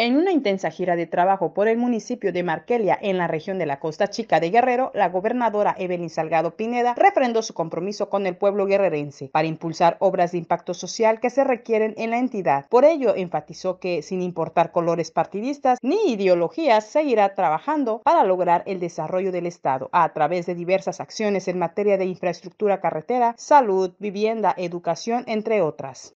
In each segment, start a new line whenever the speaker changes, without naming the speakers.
En una intensa gira de trabajo por el municipio de Marquelia, en la región de la Costa Chica de Guerrero, la gobernadora Evelyn Salgado Pineda refrendó su compromiso con el pueblo guerrerense para impulsar obras de impacto social que se requieren en la entidad. Por ello, enfatizó que, sin importar colores partidistas ni ideologías, seguirá trabajando para lograr el desarrollo del Estado a través de diversas acciones en materia de infraestructura carretera, salud, vivienda, educación, entre otras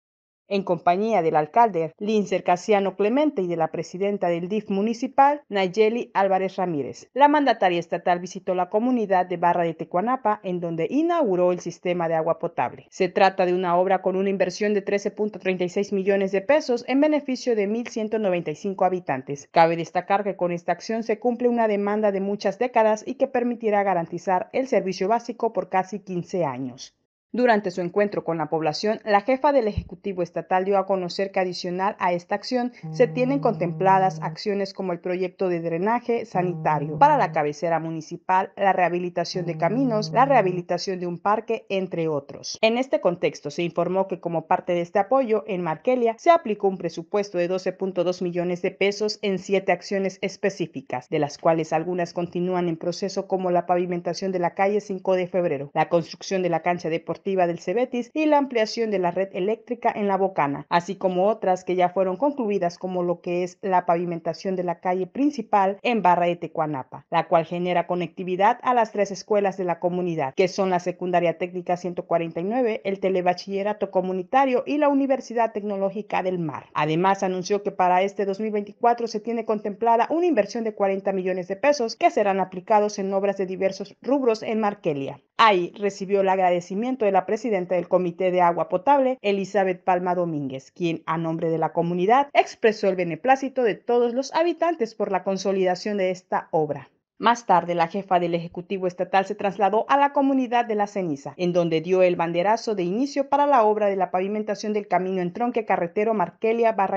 en compañía del alcalde Linzer Casiano Clemente y de la presidenta del DIF municipal, Nayeli Álvarez Ramírez. La mandataria estatal visitó la comunidad de Barra de Tecuanapa, en donde inauguró el sistema de agua potable. Se trata de una obra con una inversión de 13.36 millones de pesos en beneficio de 1.195 habitantes. Cabe destacar que con esta acción se cumple una demanda de muchas décadas y que permitirá garantizar el servicio básico por casi 15 años. Durante su encuentro con la población, la jefa del Ejecutivo Estatal dio a conocer que adicional a esta acción se tienen contempladas mm. acciones como el proyecto de drenaje sanitario para la mm. cabecera municipal, la rehabilitación de caminos, la mm. rehabilitación de un parque, entre otros. En este contexto, se informó que como parte de este apoyo, en Markelia se aplicó un presupuesto de 12.2 millones de pesos en siete acciones específicas, de las cuales algunas continúan en proceso como la pavimentación de la calle 5 de febrero, la construcción de la cancha deportiva, del Cebetis y la ampliación de la red eléctrica en la Bocana, así como otras que ya fueron concluidas como lo que es la pavimentación de la calle principal en Barra de Tecuanapa, la cual genera conectividad a las tres escuelas de la comunidad, que son la Secundaria Técnica 149, el Telebachillerato Comunitario y la Universidad Tecnológica del Mar. Además, anunció que para este 2024 se tiene contemplada una inversión de 40 millones de pesos que serán aplicados en obras de diversos rubros en Marquelia. Ahí recibió el agradecimiento de la presidenta del Comité de Agua Potable, Elizabeth Palma Domínguez, quien a nombre de la comunidad expresó el beneplácito de todos los habitantes por la consolidación de esta obra. Más tarde, la jefa del Ejecutivo Estatal se trasladó a la comunidad de La Ceniza, en donde dio el banderazo de inicio para la obra de la pavimentación del camino en tronque carretero Marquelia barra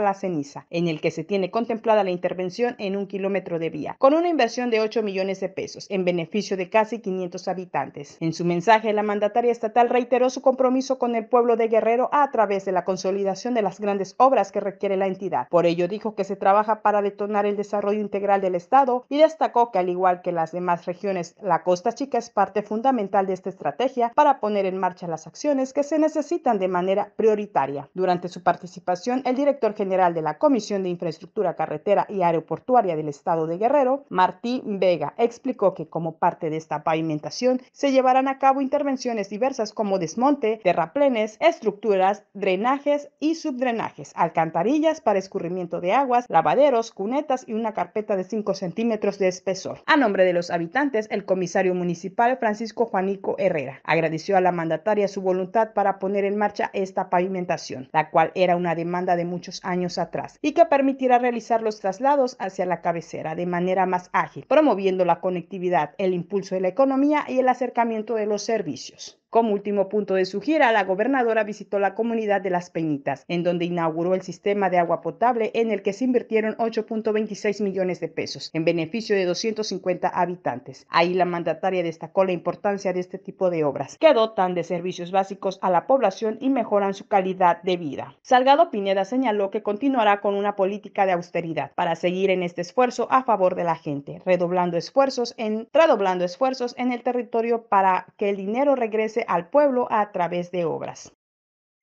La Ceniza, en el que se tiene contemplada la intervención en un kilómetro de vía, con una inversión de 8 millones de pesos, en beneficio de casi 500 habitantes. En su mensaje, la mandataria estatal reiteró su compromiso con el pueblo de Guerrero a través de la consolidación de las grandes obras que requiere la entidad. Por ello, dijo que se trabaja para detonar el desarrollo integral del Estado y hasta destacó que al igual que las demás regiones, la Costa Chica es parte fundamental de esta estrategia para poner en marcha las acciones que se necesitan de manera prioritaria. Durante su participación, el director general de la Comisión de Infraestructura Carretera y Aeroportuaria del Estado de Guerrero, Martín Vega, explicó que como parte de esta pavimentación se llevarán a cabo intervenciones diversas como desmonte, terraplenes, estructuras, drenajes y subdrenajes, alcantarillas para escurrimiento de aguas, lavaderos, cunetas y una carpeta de 5 centímetros de espesor. A nombre de los habitantes, el comisario municipal Francisco Juanico Herrera agradeció a la mandataria su voluntad para poner en marcha esta pavimentación, la cual era una demanda de muchos años atrás y que permitirá realizar los traslados hacia la cabecera de manera más ágil, promoviendo la conectividad, el impulso de la economía y el acercamiento de los servicios. Como último punto de su gira, la gobernadora visitó la comunidad de Las Peñitas, en donde inauguró el sistema de agua potable en el que se invirtieron 8.26 millones de pesos en beneficio de 250 habitantes. Ahí la mandataria destacó la importancia de este tipo de obras, que dotan de servicios básicos a la población y mejoran su calidad de vida. Salgado Pineda señaló que continuará con una política de austeridad para seguir en este esfuerzo a favor de la gente, redoblando esfuerzos en redoblando esfuerzos en el territorio para que el dinero regrese al pueblo a través de obras.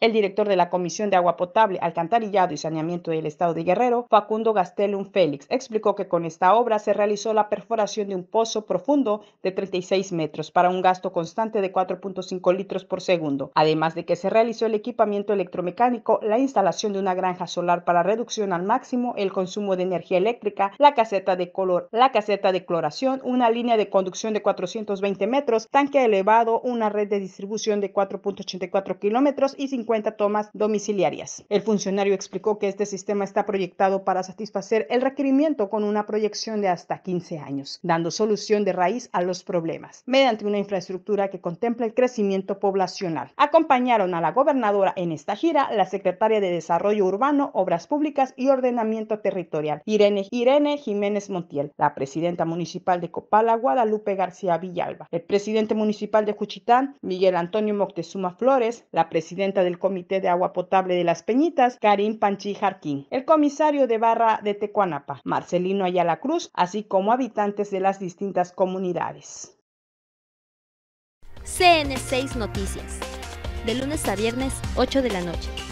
El director de la Comisión de Agua Potable, Alcantarillado y Saneamiento del Estado de Guerrero, Facundo Gastelum Félix, explicó que con esta obra se realizó la perforación de un pozo profundo de 36 metros para un gasto constante de 4.5 litros por segundo, además de que se realizó el equipamiento electromecánico, la instalación de una granja solar para reducción al máximo el consumo de energía eléctrica, la caseta de color, la caseta de cloración, una línea de conducción de 420 metros, tanque elevado, una red de distribución de 4.84 kilómetros y 50 tomas domiciliarias. El funcionario explicó que este sistema está proyectado para satisfacer el requerimiento con una proyección de hasta 15 años, dando solución de raíz a los problemas, mediante una infraestructura que contempla el crecimiento poblacional. Acompañaron a la gobernadora en esta gira la secretaria de Desarrollo Urbano, Obras Públicas y Ordenamiento Territorial, Irene, Irene Jiménez Montiel, la presidenta municipal de Copala, Guadalupe García Villalba, el presidente municipal de Juchitán, Miguel Antonio Moctezuma Flores, la presidenta del Comité de Agua Potable de las Peñitas, Karim Panchi Jarquín, el comisario de Barra de Tecuanapa, Marcelino Ayala Cruz, así como habitantes de las distintas comunidades. CN6 Noticias, de lunes a viernes, 8 de la noche.